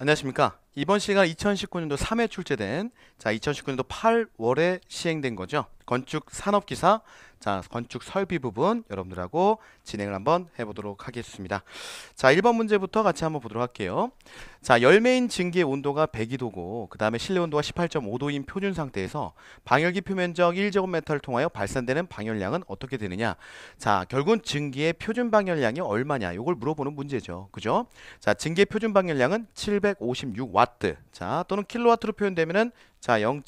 안녕하십니까. 이번 시간 2019년도 3회 출제된 자 2019년도 8월에 시행된 거죠. 건축 산업 기사, 자, 건축 설비 부분 여러분들하고 진행을 한번 해보도록 하겠습니다. 자, 1번 문제부터 같이 한번 보도록 할게요. 자, 열매인 증기의 온도가 102도고 그 다음에 실내 온도가 18.5도인 표준 상태에서 방열기 표면적 1제곱미터를 통하여 발산되는 방열량은 어떻게 되느냐? 자, 결국은 증기의 표준 방열량이 얼마냐? 이걸 물어보는 문제죠. 그죠? 자, 증기의 표준 방열량은 756와트. 자, 또는 킬로와트로 표현되면은 자, 0.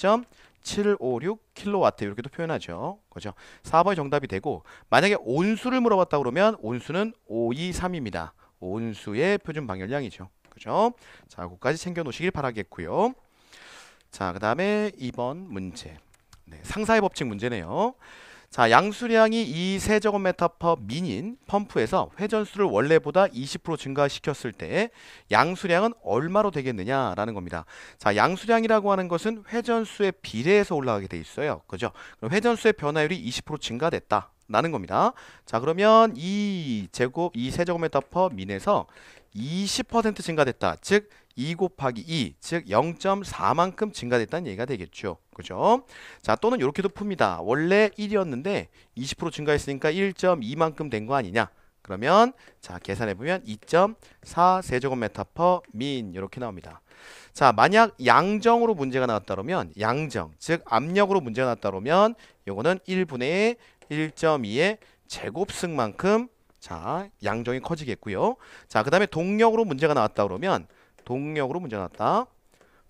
756 킬로와트 이렇게도 표현하죠. 그죠? 4번이 정답이 되고 만약에 온수를 물어봤다 그러면 온수는 523입니다. 온수의 표준 방열량이죠. 그죠? 자, 그까지 챙겨 놓으시길 바라겠고요. 자, 그다음에 2번 문제. 네, 상사의 법칙 문제네요. 자, 양수량이 이세제곱미터 민인 펌프에서 회전수를 원래보다 20% 증가시켰을 때 양수량은 얼마로 되겠느냐라는 겁니다. 자, 양수량이라고 하는 것은 회전수에 비례해서 올라가게 돼 있어요. 그죠? 그럼 회전수의 변화율이 20% 증가됐다. 라는 겁니다. 자, 그러면 이 제곱, 이 세제곱미터 민에서 20% 증가됐다. 즉, 2 곱하기 2, 즉 0.4만큼 증가됐다는 얘기가 되겠죠. 그죠? 자, 또는 이렇게도 풉니다. 원래 1이었는데 20% 증가했으니까 1.2만큼 된 거 아니냐? 그러면 자, 계산해 보면 2.4 세제곱미터 퍼민 이렇게 나옵니다. 자, 만약 양정으로 문제가 나왔다 그러면 양정, 즉 압력으로 문제가 나왔다 그러면 요거는 1분의 1.2의 제곱승만큼 자, 양정이 커지겠고요. 자, 그다음에 동력으로 문제가 나왔다 그러면 동력으로 문제가 나왔다.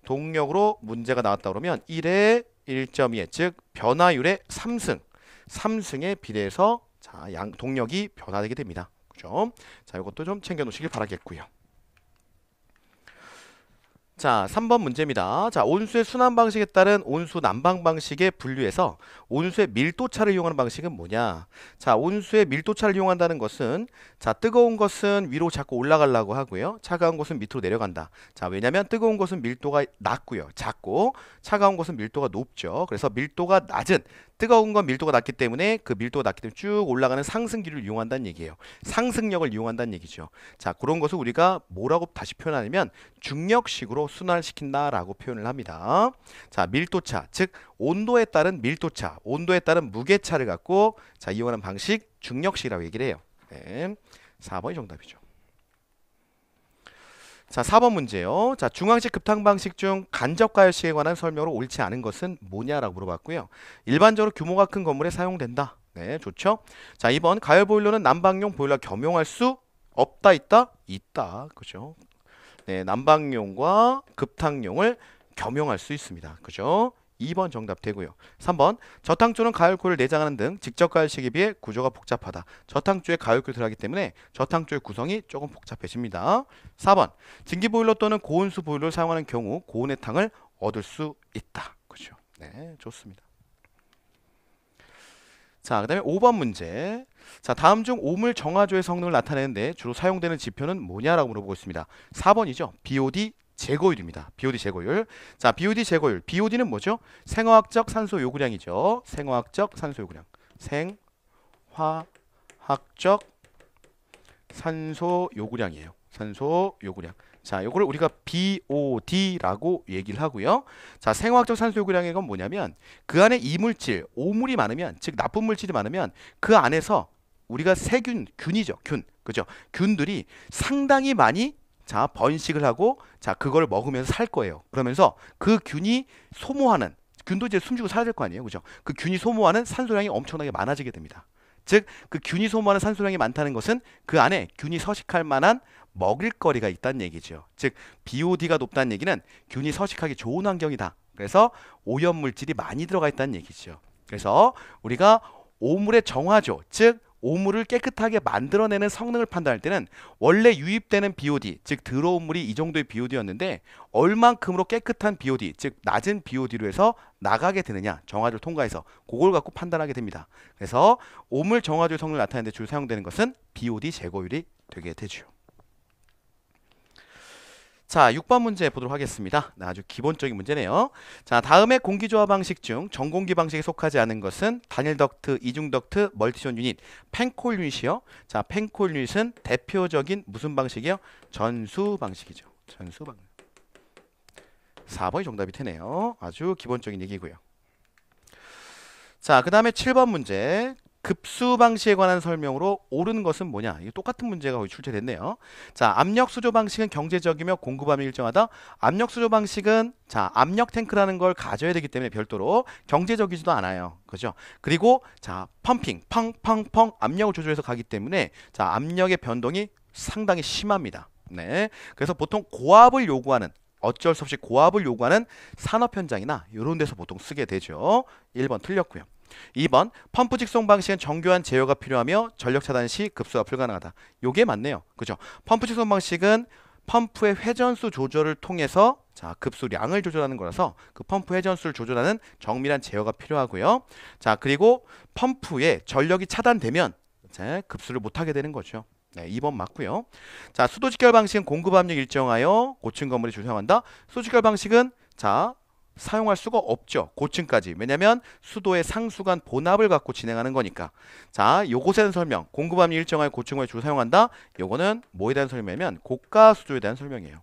동력으로 문제가 나왔다 그러면 1의 1.2의 즉 변화율의 3승 3승에 비례해서 자, 양 동력이 변화되게 됩니다. 그죠? 자, 이것도 좀 챙겨 놓으시길 바라겠고요. 자, 3번 문제입니다. 자, 온수의 순환 방식에 따른 온수 난방 방식의 분류에서 온수의 밀도차를 이용하는 방식은 뭐냐? 자, 온수의 밀도차를 이용한다는 것은 자, 뜨거운 것은 위로 자꾸 올라가려고 하고요. 차가운 것은 밑으로 내려간다. 자, 왜냐면 뜨거운 것은 밀도가 낮고요. 작고 차가운 것은 밀도가 높죠. 그래서 밀도가 낮은 뜨거운 건 밀도가 낮기 때문에 그 밀도가 낮기 때문에 쭉 올라가는 상승기를 이용한다는 얘기예요. 상승력을 이용한다는 얘기죠. 자, 그런 것을 우리가 뭐라고 다시 표현하냐면 중력식으로 순환 시킨다라고 표현을 합니다. 자, 밀도차, 즉 온도에 따른 밀도차, 온도에 따른 무게차를 갖고 자, 이용하는 방식 중력식이라고 얘기를 해요. 네. 4번이 정답이죠. 자, 4번 문제요. 자, 중앙식 급탕 방식 중 간접 가열식에 관한 설명으로 옳지 않은 것은 뭐냐라고 물어봤고요. 일반적으로 규모가 큰 건물에 사용된다. 네, 좋죠? 자, 2번 가열 보일러는 난방용 보일러 겸용할 수 없다 있다? 있다. 그죠? 네, 난방용과 급탕용을 겸용할 수 있습니다. 그죠? 2번 정답 되고요. 3번 저탕주는 가열구를 내장하는 등 직접 가열식에 비해 구조가 복잡하다. 저탕주에 가열구 들어가기 때문에 저탕주의 구성이 조금 복잡해집니다. 4번 증기 보일러 또는 고온수 보일러를 사용하는 경우 고온의 탕을 얻을 수 있다. 그렇죠. 네, 좋습니다. 자, 그 다음에 5번 문제. 자, 다음 중 오물 정화조의 성능을 나타내는데 주로 사용되는 지표는 뭐냐라고 물어보고 있습니다. 4번이죠. BOD 제거율입니다. BOD 제거율. 자, BOD 제거율. BOD는 뭐죠? 생화학적 산소 요구량이죠. 생화학적 산소 요구량. 생화학적 산소 요구량이에요. 산소 요구량. 자, 요거를 우리가 BOD라고 얘기를 하고요. 자, 생화학적 산소 요구량의 건 뭐냐면 그 안에 이물질, 오물이 많으면 즉 나쁜 물질이 많으면 그 안에서 우리가 세균, 균이죠. 균. 그죠? 균들이 상당히 많이 자, 번식을 하고 자, 그걸 먹으면서 살 거예요. 그러면서 그 균이 소모하는 균도 이제 숨쉬고 살아야 될 거 아니에요. 그죠? 그 균이 소모하는 산소량이 엄청나게 많아지게 됩니다. 즉, 그 균이 소모하는 산소량이 많다는 것은 그 안에 균이 서식할 만한 먹일거리가 있다는 얘기죠. 즉, BOD가 높다는 얘기는 균이 서식하기 좋은 환경이다. 그래서 오염 물질이 많이 들어가 있다는 얘기죠. 그래서 우리가 오물의 정화조, 즉 오물을 깨끗하게 만들어내는 성능을 판단할 때는 원래 유입되는 BOD, 즉 들어온 물이 이 정도의 BOD였는데 얼만큼으로 깨끗한 BOD, 즉 낮은 BOD로 해서 나가게 되느냐 정화조를 통과해서 그걸 갖고 판단하게 됩니다. 그래서 오물 정화조 성능을 나타내는데 주로 사용되는 것은 BOD 제거율이 되게 되죠. 자, 6번 문제 보도록 하겠습니다. 네, 아주 기본적인 문제네요. 자, 다음에 공기조화 방식 중 전공기 방식에 속하지 않은 것은 단일 덕트, 이중 덕트, 멀티존 유닛, 펜콜 유닛이요. 자, 펜콜 유닛은 대표적인 무슨 방식이요? 전수 방식이죠. 전수 방식. 4번이 정답이 되네요. 아주 기본적인 얘기고요. 자, 그 다음에 7번 문제. 급수 방식에 관한 설명으로 옳은 것은 뭐냐? 이 똑같은 문제가 거의 출제됐네요. 자, 압력 수조 방식은 경제적이며 공급함이 일정하다. 압력 수조 방식은 자, 압력 탱크라는 걸 가져야 되기 때문에 별도로 경제적이지도 않아요. 그죠? 그리고 자, 펌핑, 펑펑펑 압력을 조절해서 가기 때문에 자, 압력의 변동이 상당히 심합니다. 네. 그래서 보통 고압을 요구하는 어쩔 수 없이 고압을 요구하는 산업 현장이나 이런 데서 보통 쓰게 되죠. 1번 틀렸고요. 2번 펌프 직송 방식은 정교한 제어가 필요하며 전력 차단 시 급수가 불가능하다. 요게 맞네요. 그죠? 펌프 직송 방식은 펌프의 회전수 조절을 통해서 자 급수량을 조절하는 거라서 그 펌프 회전수를 조절하는 정밀한 제어가 필요하고요. 자 그리고 펌프의 전력이 차단되면 자, 급수를 못하게 되는 거죠. 네, 2번 맞고요. 자 수도 직결 방식은 공급 압력 일정하여 고층 건물이 조성한다. 수도 직결 방식은 자 사용할 수가 없죠. 고층까지. 왜냐면 수도의 상수관 본압을 갖고 진행하는 거니까. 자, 요것에 대 설명. 공급압이 일정하 고층을 주로 사용한다. 요거는 뭐에 대한 설명이면 고가 수조에 대한 설명이에요.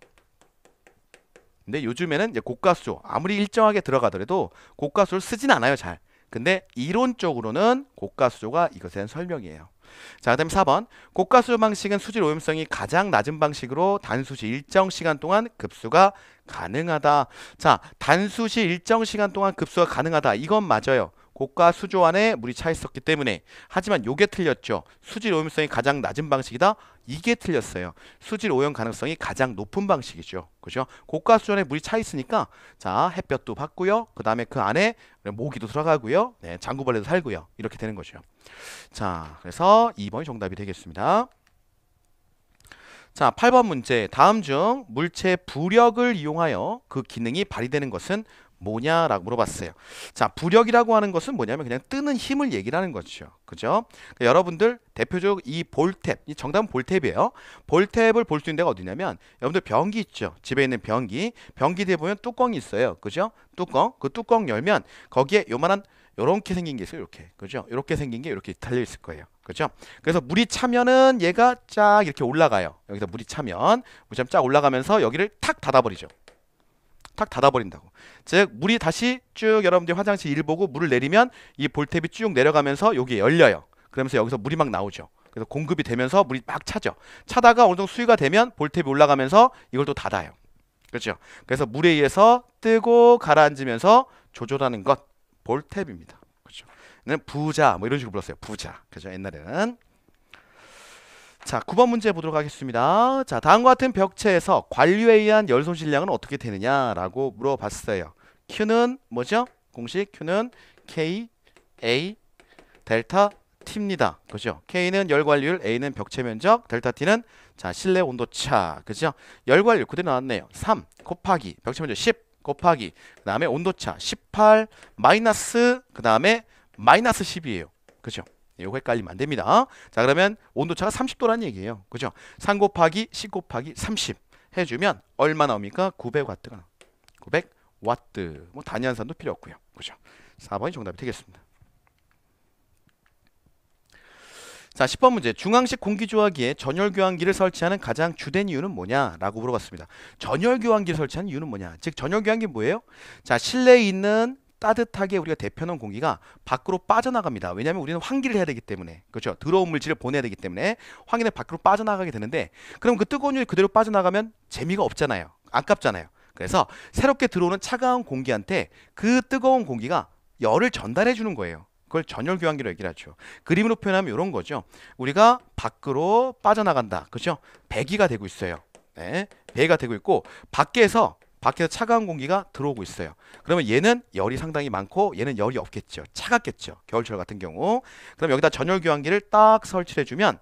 근데 요즘에는 이제 고가 수조 아무리 일정하게 들어가더라도 고가 수를 조 쓰진 않아요, 잘. 근데 이론적으로는 고가 수조가 이것에 대한 설명이에요. 자, 그다음 4번. 고가 수조 방식은 수질 오염성이 가장 낮은 방식으로 단수지 일정 시간 동안 급수가 가능하다. 자, 단수시 일정 시간 동안 급수가 가능하다. 이건 맞아요. 고가 수조 안에 물이 차 있었기 때문에 하지만 요게 틀렸죠. 수질 오염성이 가장 낮은 방식이다. 이게 틀렸어요. 수질 오염 가능성이 가장 높은 방식이죠. 그죠? 고가 수조 안에 물이 차 있으니까 자, 햇볕도 받고요. 그다음에 그 안에 모기도 들어가고요. 네, 장구벌레도 살고요. 이렇게 되는 거죠. 자, 그래서 2번이 정답이 되겠습니다. 자, 8번 문제. 다음 중 물체 부력을 이용하여 그 기능이 발휘되는 것은 뭐냐라고 물어봤어요. 자, 부력이라고 하는 것은 뭐냐면 그냥 뜨는 힘을 얘기하는 거죠. 그죠? 그러니까 여러분들 대표적 이 볼탭, 이 정답은 볼탭이에요. 볼탭을 볼 수 있는 데가 어디냐면 여러분들 변기 있죠. 집에 있는 변기, 변기 뒤에 보면 뚜껑이 있어요. 그죠? 뚜껑, 그 뚜껑 열면 거기에 요만한 요렇게 생긴 게 있어요. 이렇게 그죠? 이렇게 생긴 게 이렇게 달려 있을 거예요. 그죠 그래서 물이 차면은 얘가 쫙 이렇게 올라가요. 여기서 물이 차면 물이 쫙 올라가면서 여기를 탁 닫아버리죠. 탁 닫아버린다고. 즉 물이 다시 쭉 여러분들이 화장실 일 보고 물을 내리면 이 볼탭이 쭉 내려가면서 여기 열려요. 그러면서 여기서 물이 막 나오죠. 그래서 공급이 되면서 물이 막 차죠. 차다가 어느 정도 수위가 되면 볼탭이 올라가면서 이걸 또 닫아요. 그렇죠? 그래서 물에 의해서 뜨고 가라앉으면서 조절하는 것 볼탭입니다. 부자 뭐 이런 식으로 불렀어요. 부자. 그죠? 옛날에는. 자, 9번 문제 보도록 하겠습니다. 자, 다음과 같은 벽체에서 관류에 의한 열 손실량은 어떻게 되느냐라고 물어봤어요. Q는 뭐죠? 공식 Q는 K A 델타 T입니다. 그죠? K는 열관률, A는 벽체 면적, 델타 T는 자, 실내 온도 차. 그죠? 열관률 그대로 나왔네요. 3 곱하기 벽체 면적 10 곱하기 그다음에 온도 차18 마이너스 그다음에 마이너스 10이에요. 그죠? 이거 헷갈리면 안됩니다. 자 그러면 온도차가 30도라는 얘기예요. 그죠? 3 곱하기 10 곱하기 30 해주면 얼마 나옵니까? 9 0 0와트가 나옵니다. 9 0 0와트뭐단연한산도 필요 없고요. 그죠? 4번이 정답이 되겠습니다. 자 10번 문제 중앙식 공기조화기에 전열교환기를 설치하는 가장 주된 이유는 뭐냐 라고 물어봤습니다 전열교환기를 설치하는 이유는 뭐냐 즉 전열교환기 뭐예요 자 실내에 있는 따뜻하게 우리가 대표놓은 공기가 밖으로 빠져나갑니다. 왜냐하면 우리는 환기를 해야 되기 때문에 그렇죠. 들어온 물질을 보내야 되기 때문에 환기는 밖으로 빠져나가게 되는데 그럼 그 뜨거운 열이 그대로 빠져나가면 재미가 없잖아요. 아깝잖아요. 그래서 새롭게 들어오는 차가운 공기한테 그 뜨거운 공기가 열을 전달해 주는 거예요. 그걸 전열 교환기로 얘기를 하죠. 그림으로 표현하면 이런 거죠. 우리가 밖으로 빠져나간다. 그렇죠? 배기가 되고 있어요. 네. 배가 되고 있고 밖에서 밖에서 차가운 공기가 들어오고 있어요. 그러면 얘는 열이 상당히 많고 얘는 열이 없겠죠. 차갑겠죠. 겨울철 같은 경우. 그럼 여기다 전열 교환기를 딱 설치해 주면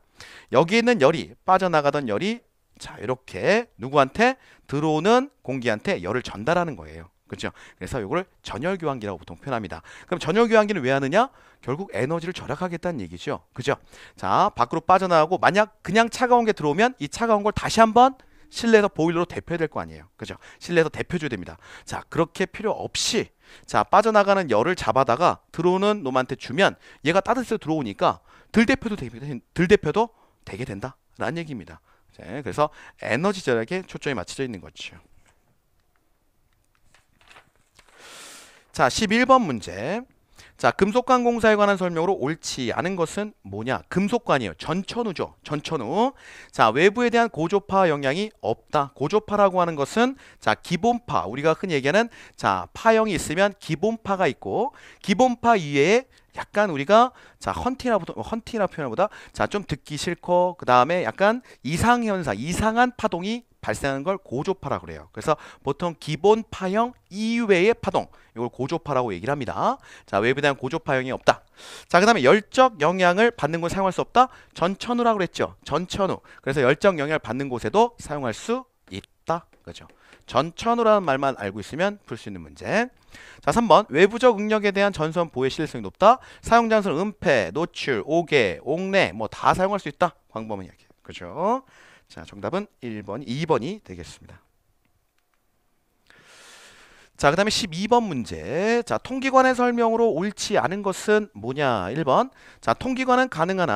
여기 있는 열이 빠져나가던 열이 자 이렇게 누구한테 들어오는 공기한테 열을 전달하는 거예요. 그렇죠? 그래서 이걸 전열 교환기라고 보통 표현합니다. 그럼 전열 교환기는 왜 하느냐? 결국 에너지를 절약하겠다는 얘기죠. 그죠? 자, 밖으로 빠져나가고 만약 그냥 차가운 게 들어오면 이 차가운 걸 다시 한번 실내에서 보일러로 대표해야 될 거 아니에요. 그죠? 실내에서 대표줘야 됩니다. 자, 그렇게 필요 없이 자, 빠져나가는 열을 잡아다가 들어오는 놈한테 주면 얘가 따뜻해서 들어오니까 들대표도 되게, 들대표도 되게 된다. 라는 얘기입니다. 네, 그래서 에너지 절약에 초점이 맞춰져 있는 거죠. 자, 11번 문제. 자, 금속관 공사에 관한 설명으로 옳지 않은 것은 뭐냐? 금속관이에요. 전천후죠. 전천후. 자, 외부에 대한 고조파 영향이 없다. 고조파라고 하는 것은 자, 기본파. 우리가 흔히 얘기하는 자, 파형이 있으면 기본파가 있고 기본파 이외에 약간 우리가 자 헌티나 보다 헌티나 표현보다 자좀 듣기 싫고 그 다음에 약간 이상 현상 이상한 파동이 발생하는 걸 고조파라 그래요. 그래서 보통 기본 파형 이외의 파동 이걸 고조파라고 얘기를 합니다. 자외부에 대한 고조파형이 없다. 자, 그 다음에 열적 영향을 받는 곳 사용할 수 없다. 전천후라고 그랬죠. 전천후. 그래서 열적 영향을 받는 곳에도 사용할 수 있다. 그죠. 전천후라는 말만 알고 있으면 풀 수 있는 문제. 자, 3번. 외부적 응력에 대한 전선 보호 의 실효성이 높다. 사용 장소는 은폐, 노출, 오개, 옥내 뭐 다 사용할 수 있다. 광범위하게. 그죠. 자, 정답은 1번, 2번이 되겠습니다. 자, 그 다음에 12번 문제. 자, 통기관의 설명으로 옳지 않은 것은 뭐냐? 1번. 자, 통기관은 가능한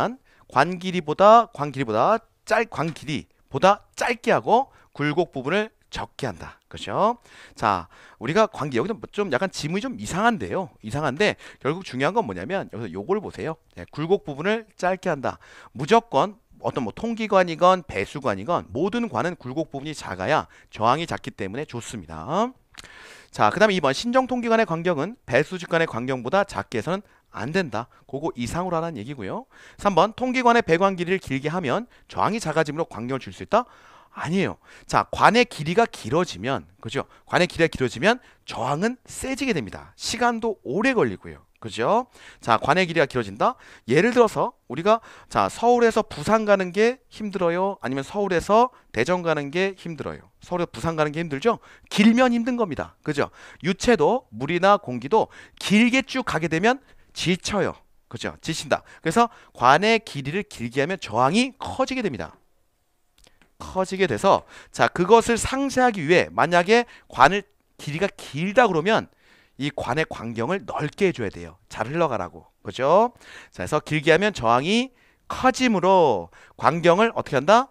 한관 길이보다, 관 길이보다, 짧, 관 길이보다 짧게 하고 굴곡 부분을 적게 한다. 그죠? 자, 우리가 관계, 여기서 뭐 좀 약간 지문이 좀 이상한데요. 이상한데, 결국 중요한 건 뭐냐면, 여기서 요걸 보세요. 네, 굴곡 부분을 짧게 한다. 무조건 어떤 뭐 통기관이건 배수관이건 모든 관은 굴곡 부분이 작아야 저항이 작기 때문에 좋습니다. 자, 그 다음에 2번 신정통기관의 광경은 배수직관의 광경보다 작게 해서는 안 된다. 그거 이상으로 하라는 얘기고요. 3번 통기관의 배관 길이를 길게 하면 저항이 작아지므로 광경을 줄 수 있다? 아니에요. 자, 관의 길이가 길어지면, 그죠? 관의 길이가 길어지면 저항은 세지게 됩니다. 시간도 오래 걸리고요. 그죠? 자, 관의 길이가 길어진다. 예를 들어서 우리가 자, 서울에서 부산 가는 게 힘들어요. 아니면 서울에서 대전 가는 게 힘들어요. 서울에서 부산 가는 게 힘들죠? 길면 힘든 겁니다. 그죠? 유체도 물이나 공기도 길게 쭉 가게 되면 지쳐요. 그죠? 지친다. 그래서 관의 길이를 길게 하면 저항이 커지게 됩니다. 커지게 돼서 자, 그것을 상쇄하기 위해 만약에 관을 길이가 길다 그러면 이 관의 광경을 넓게 해줘야 돼요. 잘 흘러가라고. 그죠? 자, 그래서 길게 하면 저항이 커짐으로 광경을 어떻게 한다?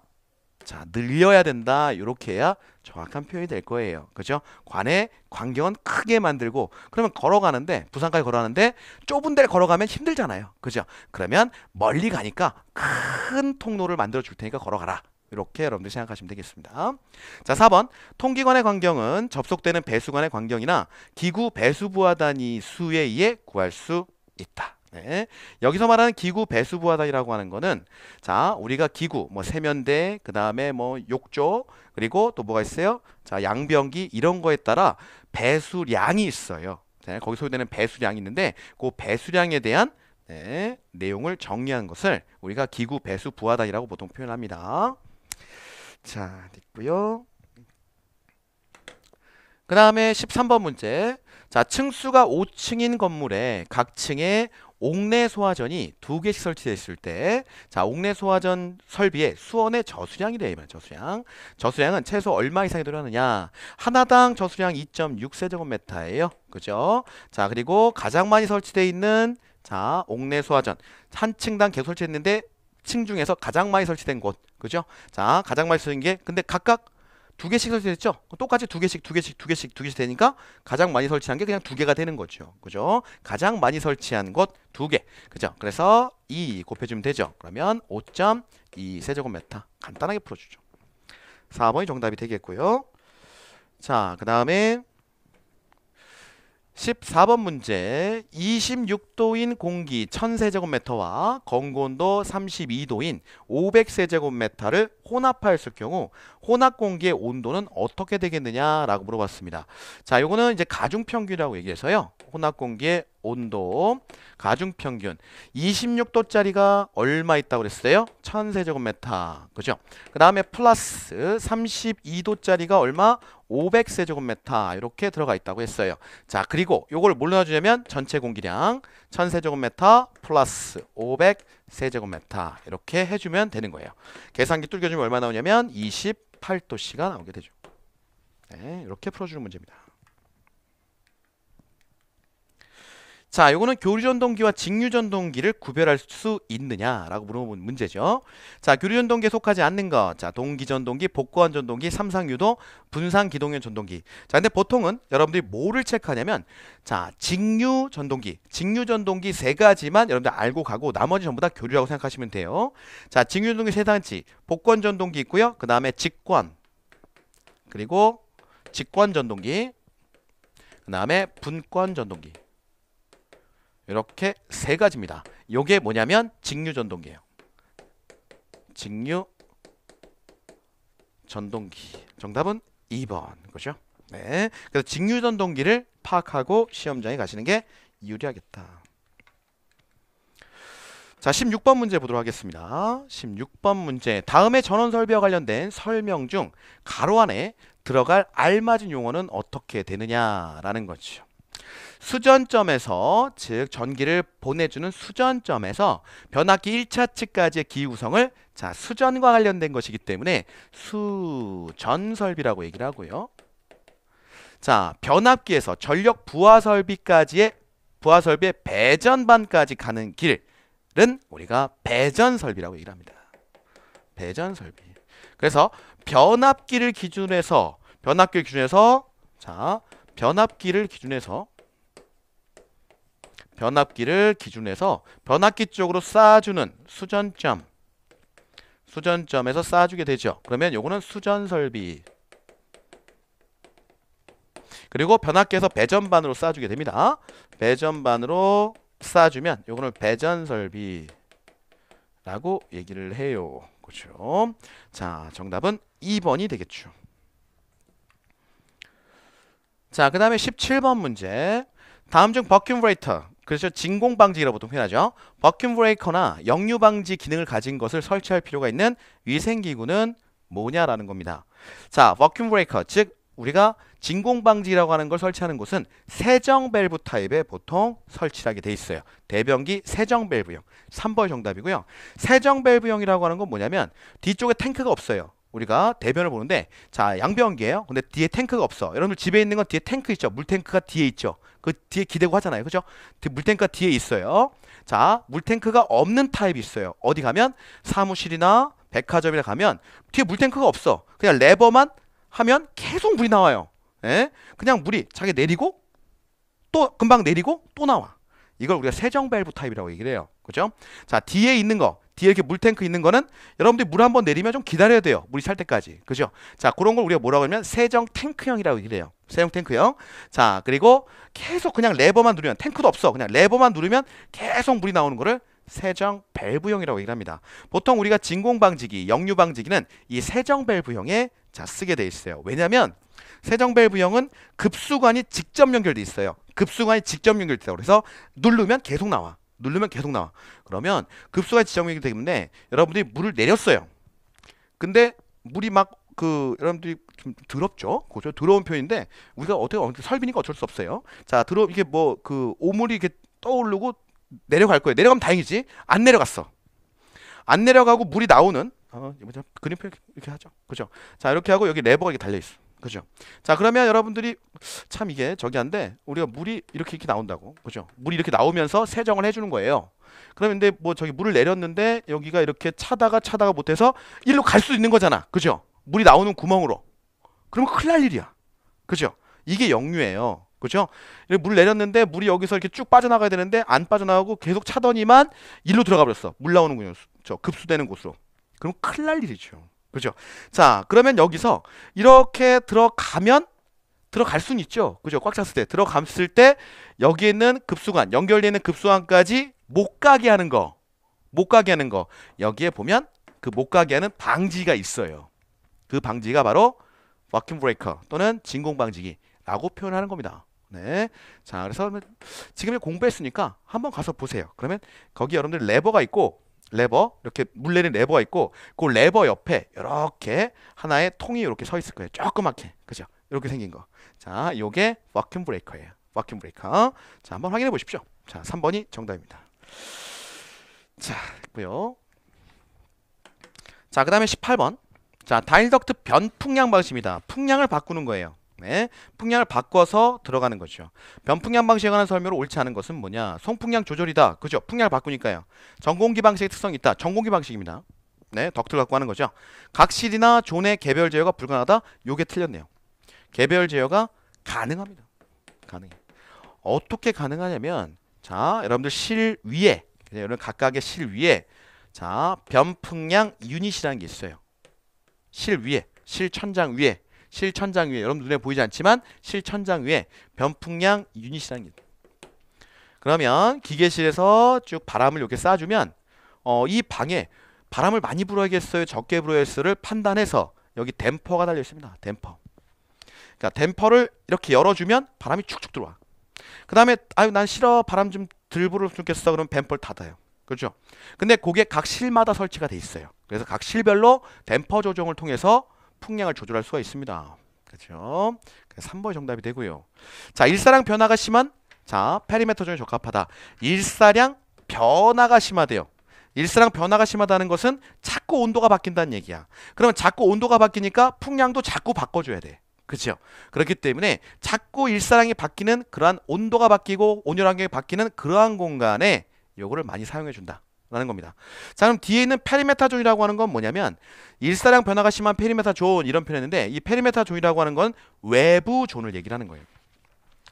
자, 늘려야 된다. 이렇게 해야 정확한 표현이 될 거예요. 그죠? 관의 광경은 크게 만들고 그러면 걸어가는데 부산까지 걸어가는데 좁은 데를 걸어가면 힘들잖아요. 그죠? 그러면 멀리 가니까 큰 통로를 만들어 줄 테니까 걸어가라. 이렇게 여러분들 생각하시면 되겠습니다. 자, 4번. 통기관의 광경은 접속되는 배수관의 광경이나 기구 배수부하 단위 수에 의해 구할 수 있다. 네. 여기서 말하는 기구 배수부하 단위라고 하는 거는 자, 우리가 기구 뭐 세면대, 그다음에 뭐 욕조, 그리고 또 뭐가 있어요? 자, 양변기 이런 거에 따라 배수량이 있어요. 네. 거기 소요되는 배수량이 있는데 그 배수량에 대한 네, 내용을 정리한 것을 우리가 기구 배수 부하단이라고 보통 표현합니다. 자, 됐고요. 그 다음에 13번 문제. 자, 층수가 5층인 건물에 각 층에 옥내 소화전이 두 개씩 설치되어 있을 때, 자, 옥내 소화전 설비에 수원의 저수량이 되면 저수량. 저수량은 최소 얼마 이상이 들어가느냐? 하나당 저수량 2.6세제곱미터예요. 그죠? 자, 그리고 가장 많이 설치되어 있는 자, 옥내 소화전. 한 층당 계속 설치했는데 층 중에서 가장 많이 설치된 곳 그죠? 자 가장 많이 설치된 게 근데 각각 두 개씩 설치됐죠? 똑같이 두 개씩 두 개씩 두 개씩 두 개씩 되니까 가장 많이 설치한 게 그냥 두 개가 되는 거죠. 그죠? 가장 많이 설치한 곳 두 개. 그죠? 그래서 2 곱해주면 되죠. 그러면 5.2 세제곱미터 간단하게 풀어주죠. 4번이 정답이 되겠고요. 자, 그 다음에 14번 문제 26도인 공기 1000세제곱미터와 건고온도 32도인 500세제곱미터를 혼합하였을 경우 혼합 공기의 온도는 어떻게 되겠느냐라고 물어봤습니다. 자, 이거는 이제 가중 평균이라고 얘기해서요. 혼합 공기의 온도 가중 평균 26도짜리가 얼마 있다고 그랬어요? 1000세제곱미터. 그죠? 그다음에 플러스 32도짜리가 얼마? 500세제곱미터 이렇게 들어가 있다고 했어요. 자 그리고 요걸 뭘로 넣주냐면 전체 공기량 1000세제곱미터 플러스 500세제곱미터 이렇게 해주면 되는 거예요. 계산기 뚫겨주면 얼마 나오냐면 28도씨가 나오게 되죠. 네, 이렇게 풀어주는 문제입니다. 자, 요거는 교류전동기와 직류전동기를 구별할 수 있느냐라고 물어본 문제죠. 자, 교류전동기에 속하지 않는 거. 자, 동기전동기, 복고환전동기, 삼상유도, 분산기동형 전동기. 자, 근데 보통은 여러분들이 뭐를 체크하냐면 자, 직류전동기, 직류전동기 세 가지만 여러분들 알고 가고 나머지 전부 다 교류라고 생각하시면 돼요. 자, 직류전동기 세 단지, 복권전동기 있고요. 그 다음에 직권, 그리고 직권전동기, 그 다음에 분권전동기. 이렇게 세 가지입니다. 이게 뭐냐면 직류전동기예요. 직류 전동기. 정답은 2번 그죠? 네. 그래서 직류 전동기를 파악하고 시험장에 가시는 게 유리하겠다. 자, 16번 문제 보도록 하겠습니다. 16번 문제. 다음에 전원 설비와 관련된 설명 중 가로 안에 들어갈 알맞은 용어는 어떻게 되느냐라는 거죠. 수전점에서 즉 전기를 보내주는 수전점에서 변압기 1차 측까지의 기후성을자 수전과 관련된 것이기 때문에 수전설비라고 얘기를 하고요. 자 변압기에서 전력 부하 설비까지의 부하 설비의 배전반까지 가는 길은 우리가 배전설비라고 얘기를 합니다. 배전설비. 그래서 변압기를 기준해서 변압기를 기준해서 자 변압기를 기준해서 변압기를 기준해서 변압기 쪽으로 쌓아주는 수전점 수전점에서 쌓아주게 되죠. 그러면 요거는 수전설비 그리고 변압기에서 배전반으로 쌓아주게 됩니다. 배전반으로 쌓아주면 요거는 배전설비 라고 얘기를 해요. 그렇죠? 자, 정답은 2번이 되겠죠. 자, 그 다음에 17번 문제. 다음 중 버큐브레이터, 그래서 진공 방지라고 보통 표현하죠. 버큐 브레이커나 역류 방지 기능을 가진 것을 설치할 필요가 있는 위생 기구는 뭐냐라는 겁니다. 자, 버큐 브레이커 즉 우리가 진공방지라고 하는 걸 설치하는 곳은 세정밸브 타입에 보통 설치하게 돼 있어요. 대변기 세정밸브형 3번 정답이고요. 세정밸브형이라고 하는 건 뭐냐면 뒤쪽에 탱크가 없어요. 우리가 대변을 보는데 자양변기에요 근데 뒤에 탱크가 없어. 여러분들 집에 있는 건 뒤에 탱크 있죠. 물탱크가 뒤에 있죠. 그 뒤에 기대고 하잖아요. 그죠? 물탱크가 뒤에 있어요. 자, 물탱크가 없는 타입이 있어요. 어디 가면? 사무실이나 백화점이나 가면 뒤에 물탱크가 없어. 그냥 레버만 하면 계속 물이 나와요. 예? 그냥 물이 자기 내리고 또 금방 내리고 또 나와. 이걸 우리가 세정 밸브 타입이라고 얘기를 해요. 그죠? 자, 뒤에 있는 거. 뒤에 이렇게 물탱크 있는 거는 여러분들이 물 한번 내리면 좀 기다려야 돼요. 물이 찰 때까지. 그죠? 자, 그런 걸 우리가 뭐라고 하면 세정 탱크형이라고 이래요. 세정 탱크형. 자, 그리고 계속 그냥 레버만 누르면 탱크도 없어. 그냥 레버만 누르면 계속 물이 나오는 거를 세정 밸브형이라고 얘기를 합니다. 보통 우리가 진공 방지기, 역류 방지기는 이 세정 밸브형에 자 쓰게 돼 있어요. 왜냐하면 세정 밸브형은 급수관이 직접 연결돼 있어요. 급수관이 직접 연결돼 있다고 그래서 누르면 계속 나와. 누르면 계속 나와. 그러면 급소가 지정이기 때문에 여러분들이 물을 내렸어요. 근데 물이 막 그 여러분들이 좀 더럽죠? 그죠? 더러운 표현인데 우리가 어떻게 어떻게 설비니까 어쩔 수 없어요. 자, 들어 이게 뭐 그 오물이 이렇게 떠오르고 내려갈 거예요. 내려가면 다행이지. 안 내려갔어. 안 내려가고 물이 나오는 어, 그림 표 이렇게 하죠. 그죠? 자, 이렇게 하고 여기 레버가 이렇게 달려 있어. 그죠? 자 그러면 여러분들이 참 이게 저기 한데 우리가 물이 이렇게 이렇게 나온다고 그죠? 물이 이렇게 나오면서 세정을 해주는 거예요. 그러면 근데 뭐 저기 물을 내렸는데 여기가 이렇게 차다가 차다가 못해서 일로 갈 수 있는 거잖아. 그죠? 물이 나오는 구멍으로. 그러면 큰일 날 일이야. 그죠? 이게 역류예요. 그죠? 물 내렸는데 물이 여기서 이렇게 쭉 빠져나가야 되는데 안 빠져나가고 계속 차더니만 일로 들어가 버렸어. 물 나오는 군요. 저 급수되는 곳으로. 그럼 큰일 날 일이죠. 그죠? 자, 그러면 여기서 이렇게 들어가면 들어갈 순 있죠. 그죠? 꽉 찼을 때 들어갔을 때 여기 있는 급수관 연결되는 급수관까지 못 가게 하는 거, 못 가게 하는 거 여기에 보면 그 못 가게 하는 방지가 있어요. 그 방지가 바로 워킹 브레이커 또는 진공 방지기라고 표현하는 겁니다. 네. 자, 그래서 지금 공부했으니까 한번 가서 보세요. 그러면 거기 여러분들 레버가 있고 레버 이렇게 물 내리는 레버가 있고 그 레버 옆에 이렇게 하나의 통이 이렇게 서 있을 거예요. 조그맣게 그죠? 이렇게 생긴 거. 자, 요게 와킹 브레이커예요. 와킹 브레이커. 자, 한번 확인해 보십시오. 자, 3번이 정답입니다. 자, 있고요. 자, 그다음에 18번. 자, 다일덕트 변풍량 방식입니다. 풍량을 바꾸는 거예요. 네, 풍량을 바꿔서 들어가는 거죠. 변풍량 방식에 관한 설명으 옳지 않은 것은 뭐냐? 송풍량 조절이다. 그죠? 풍량을 바꾸니까요. 전공기 방식의 특성이 있다. 전공기 방식입니다. 네, 덕틀 갖고 하는 거죠. 각실이나 존의 개별 제어가 불가능하다. 요게 틀렸네요. 개별 제어가 가능합니다. 가능해. 어떻게 가능하냐면 자, 여러분들 실 위에 여러분 각각의 실 위에 자, 변풍량 유닛이라는 게 있어요. 실 위에, 실 천장 위에 실천장 위에 여러분 눈에 보이지 않지만 실천장 위에 변풍량 유닛이라는 게 그러면 기계실에서 쭉 바람을 이렇게 쏴주면 어, 이 방에 바람을 많이 불어야겠어요 적게 불어야겠어요를 판단해서 여기 댐퍼가 달려 있습니다 댐퍼 그러니까 댐퍼를 이렇게 열어주면 바람이 축축 들어와 그 다음에 아유 난 싫어 바람 좀들 불을 죽겠어 그럼 댐퍼를 닫아요 그렇죠 근데 그게 각 실마다 설치가 돼 있어요 그래서 각 실별로 댐퍼 조정을 통해서 풍량을 조절할 수가 있습니다. 그렇죠? 3번이 정답이 되고요. 자, 일사량 변화가 심한 자, 페리메터 중에 적합하다. 일사량 변화가 심하대요. 일사량 변화가 심하다는 것은 자꾸 온도가 바뀐다는 얘기야. 그러면 자꾸 온도가 바뀌니까 풍량도 자꾸 바꿔줘야 돼. 그렇죠? 그렇기 때문에 자꾸 일사량이 바뀌는 그러한 온도가 바뀌고 온열 환경이 바뀌는 그러한 공간에 요거를 많이 사용해 준다. 라는 겁니다. 자 그럼 뒤에 있는 페리메타 존이라고 하는 건 뭐냐면 일사량 변화가 심한 페리메타 존 이런 표현인데 이 페리메타 존이라고 하는 건 외부 존을 얘기를 하는 거예요.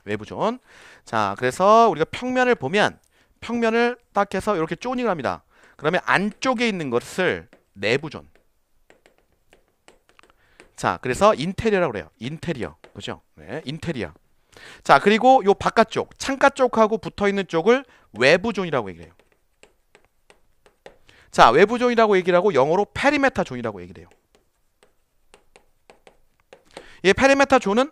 외부 존. 자 그래서 우리가 평면을 보면 평면을 딱 해서 이렇게 쪼닝을 합니다. 그러면 안쪽에 있는 것을 내부 존. 자 그래서 인테리어라고 그래요. 인테리어 그죠? 네, 인테리어. 자 그리고 요 바깥쪽 창가 쪽하고 붙어 있는 쪽을 외부 존이라고 얘기해요. 자, 외부 존이라고 얘기를 하고 영어로 페리메타 존이라고 얘기를 해요. 이 페리메타 존은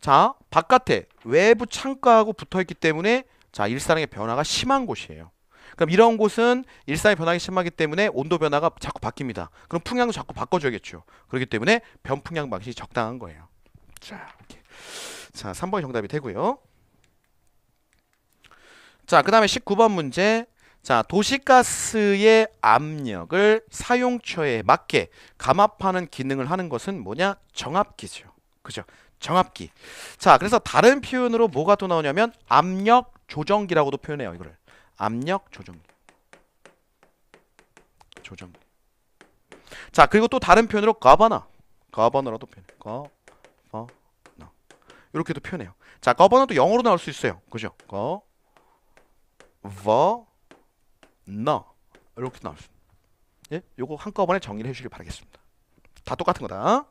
자, 바깥에 외부 창가하고 붙어 있기 때문에 자, 일사량의 변화가 심한 곳이에요. 그럼 이런 곳은 일상의 변화가 심하기 때문에 온도 변화가 자꾸 바뀝니다. 그럼 풍향도 자꾸 바꿔줘야겠죠. 그렇기 때문에 변풍향 방식이 적당한 거예요. 자, 이렇게. 자, 3번이 정답이 되고요. 자, 그 다음에 19번 문제. 자, 도시가스의 압력을 사용처에 맞게 감압하는 기능을 하는 것은 뭐냐? 정압기죠. 그죠? 정압기. 자, 그래서 다른 표현으로 뭐가 또 나오냐면 압력 조정기라고도 표현해요, 이거를. 압력 조정기. 조정기. 자, 그리고 또 다른 표현으로 가바나. 가바너라도 표현해. 가바나. 이렇게도 표현해요. 자, 가바나도 영어로 나올 수 있어요. 그죠? 거. 버너 이렇게 나올 수 예? 요거 한꺼번에 정리 해주길 바라겠습니다. 다 똑같은 거다.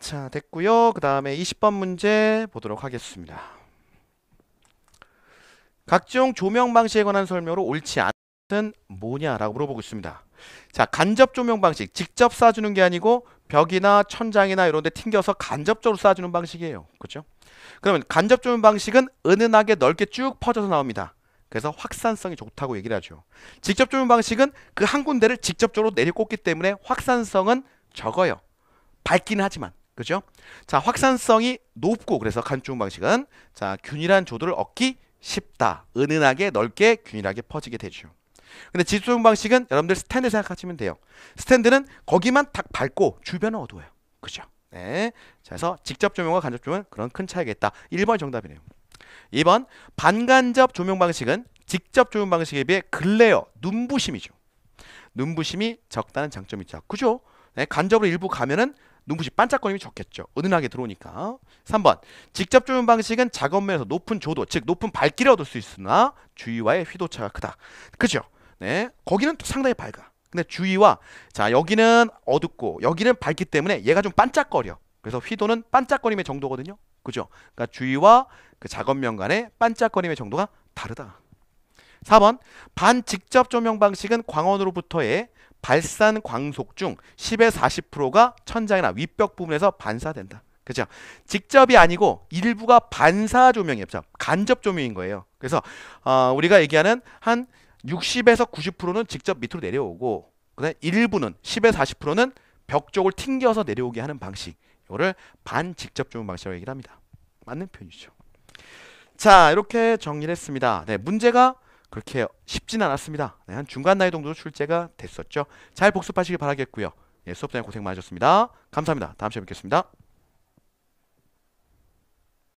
자 됐고요. 그 다음에 20번 문제 보도록 하겠습니다. 각종 조명 방식에 관한 설명으로 옳지 않은 뭐냐라고 물어보고 있습니다. 자 간접 조명 방식 직접 쏴주는 게 아니고 벽이나 천장이나 이런 데 튕겨서 간접적으로 쏴주는 방식이에요. 그렇죠? 그러면 간접 조명 방식은 은은하게 넓게 쭉 퍼져서 나옵니다. 그래서 확산성이 좋다고 얘기를 하죠. 직접 조준 방식은 그 한 군데를 직접적으로 내리꽂기 때문에 확산성은 적어요. 밝기는 하지만 그죠? 자 확산성이 높고 그래서 간조준 방식은 자 균일한 조도를 얻기 쉽다. 은은하게 넓게 균일하게 퍼지게 되죠. 근데 지수조준 방식은 여러분들 스탠드 생각하시면 돼요. 스탠드는 거기만 딱 밝고 주변은 어두워요. 그죠? 네. 자, 그래서 직접 조명과 간접 조명은 그런 큰 차이가 있다. 1번 정답이네요. 2번 반간접 조명 방식은 직접 조명 방식에 비해 글레어, 눈부심이죠. 눈부심이 적다는 장점이 있죠. 그죠? 네, 간접으로 일부 가면은 눈부심 반짝거림이 적겠죠. 은은하게 들어오니까. 3번. 직접 조명 방식은 작업면에서 높은 조도, 즉 높은 밝기를 얻을 수 있으나 주위와의 휘도차가 크다. 그죠? 네. 거기는 또 상당히 밝아. 근데 주위와 자, 여기는 어둡고 여기는 밝기 때문에 얘가 좀 반짝거려. 그래서 휘도는 반짝거림의 정도거든요. 그죠? 그러니까 주위와그 작업면 간의 반짝거림의 정도가 다르다. 4번 반직접 조명 방식은 광원으로부터의 발산 광속 중 10의 40%가 천장이나 윗벽 부분에서 반사된다. 그죠? 직접이 아니고 일부가 반사 조명이에요. 간접 조명인 거예요. 그래서 어, 우리가 얘기하는 한 60에서 90%는 직접 밑으로 내려오고 그다음 일부는 10에서 40%는 벽 쪽을 튕겨서 내려오게 하는 방식. 이거를 반직접 주문 방식이라고 얘기를 합니다. 맞는 표현이죠. 자 이렇게 정리를 했습니다. 네 문제가 그렇게 쉽진 않았습니다. 네, 한 중간 나이 정도 출제가 됐었죠. 잘 복습하시길 바라겠고요. 예, 수업 때에 고생 많으셨습니다. 감사합니다. 다음 시간에 뵙겠습니다.